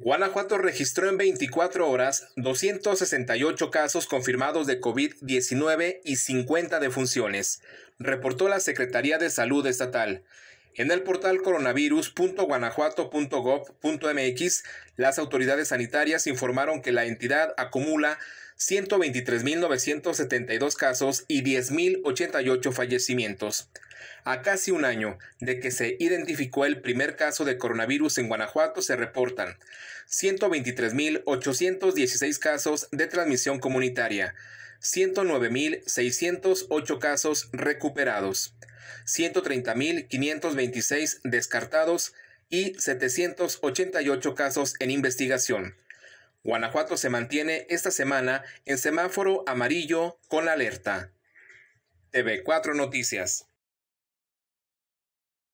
Guanajuato registró en 24 horas 268 casos confirmados de COVID-19 y 50 defunciones, reportó la Secretaría de Salud Estatal. En el portal coronavirus.guanajuato.gov.mx, las autoridades sanitarias informaron que la entidad acumula 123.972 casos y 10.088 fallecimientos. A casi un año de que se identificó el primer caso de coronavirus en Guanajuato, se reportan 123.816 casos de transmisión comunitaria, 109.608 casos recuperados, 130.526 descartados y 788 casos en investigación. Guanajuato se mantiene esta semana en semáforo amarillo con alerta. TV4 Noticias.